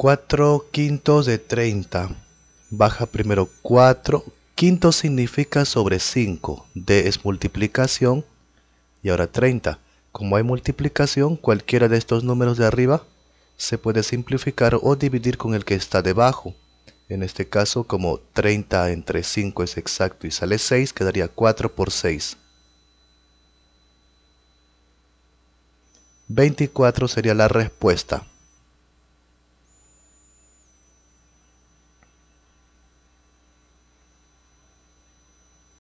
4 quintos de 30. Baja primero 4. Quinto significa sobre 5. D es multiplicación. Y ahora 30. Como hay multiplicación, cualquiera de estos números de arriba se puede simplificar o dividir con el que está debajo. En este caso, como 30 entre 5 es exacto y sale 6, quedaría 4 por 6. 24 sería la respuesta.